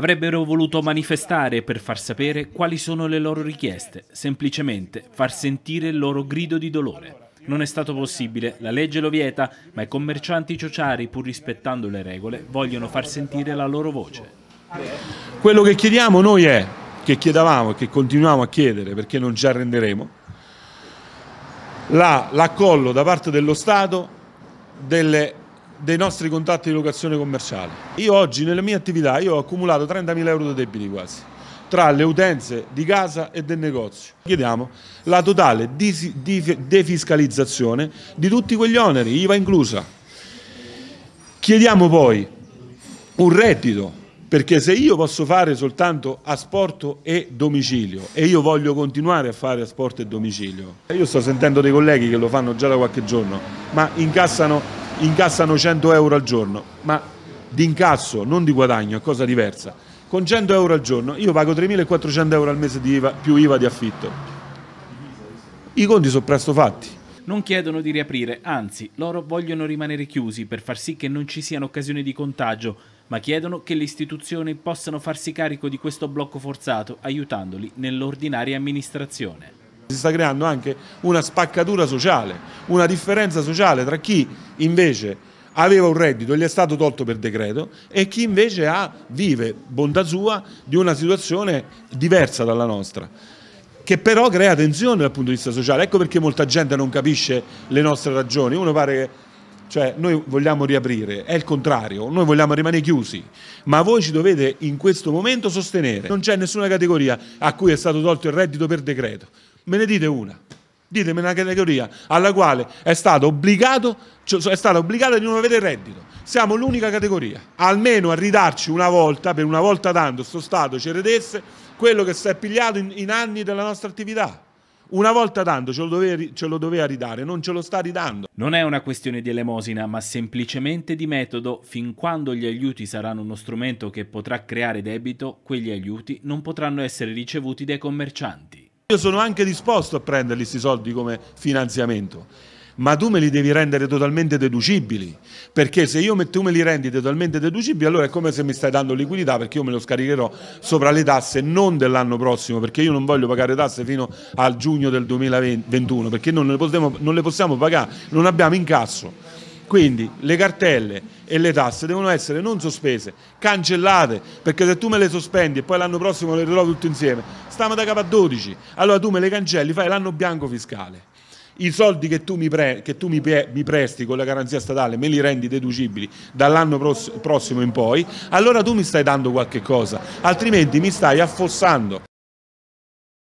Avrebbero voluto manifestare per far sapere quali sono le loro richieste, semplicemente far sentire il loro grido di dolore. Non è stato possibile, la legge lo vieta, ma i commercianti ciociari, pur rispettando le regole, vogliono far sentire la loro voce. Quello che chiediamo noi è, che chiedavamo e che continuiamo a chiedere perché non ci arrenderemo, l'accollo da parte dello Stato delle dei nostri contatti di locazione commerciale. Io oggi nelle mie attività ho accumulato 30.000 euro di debiti quasi tra le utenze di casa e del negozio. Chiediamo la totale defiscalizzazione di tutti quegli oneri, IVA inclusa. Chiediamo poi un reddito, perché se io posso fare soltanto asporto e domicilio e io voglio continuare a fare asporto e domicilio, io sto sentendo dei colleghi che lo fanno già da qualche giorno, ma incassano incassano 100 euro al giorno, ma di incasso, non di guadagno, è cosa diversa. Con 100 euro al giorno io pago 3.400 euro al mese di IVA, più IVA di affitto. I conti sono presto fatti. Non chiedono di riaprire, anzi, loro vogliono rimanere chiusi per far sì che non ci siano occasioni di contagio, ma chiedono che le istituzioni possano farsi carico di questo blocco forzato aiutandoli nell'ordinaria amministrazione si sta creando anche una spaccatura sociale, una differenza sociale tra chi invece aveva un reddito, e gli è stato tolto per decreto e chi invece ha, vive, bontà sua, di una situazione diversa dalla nostra che però crea tensione dal punto di vista sociale. Ecco perché molta gente non capisce le nostre ragioni. Uno pare che cioè, noi vogliamo riaprire, è il contrario, noi vogliamo rimanere chiusi, ma voi ci dovete in questo momento sostenere. Non c'è nessuna categoria a cui è stato tolto il reddito per decreto me ne dite una. Ditemi una categoria alla quale è stato obbligato, cioè è stata obbligata di non avere reddito. Siamo l'unica categoria. Almeno a ridarci una volta, per una volta tanto, sto Stato ci redesse quello che si è pigliato in, in anni della nostra attività una volta tanto ce lo, doveva, ce lo, doveva, ridare, non ce lo sta ridando. Non è una questione di elemosina, ma semplicemente di metodo. Fin quando gli aiuti saranno uno strumento che potrà creare debito, quegli aiuti non potranno essere ricevuti dai commercianti. Io sono anche disposto a prenderli questi soldi come finanziamento, ma tu me li devi rendere totalmente deducibili, perché se io, tu me li rendi totalmente deducibili allora è come se mi stai dando liquidità perché io me lo scaricherò sopra le tasse non dell'anno prossimo, perché io non voglio pagare tasse fino al giugno del 2021, perché non le possiamo, non le possiamo pagare, non abbiamo incasso. Quindi le cartelle e le tasse devono essere non sospese, cancellate, perché se tu me le sospendi e poi l'anno prossimo le ritrovo tutte insieme, stiamo da capo a 12, allora tu me le cancelli, fai l'anno bianco fiscale i soldi che tu, mi, pre che tu mi, pre mi, presti con la garanzia statale me li rendi deducibili dall'anno prossimo in poi, allora tu mi stai dando qualche cosa, altrimenti mi stai affossando.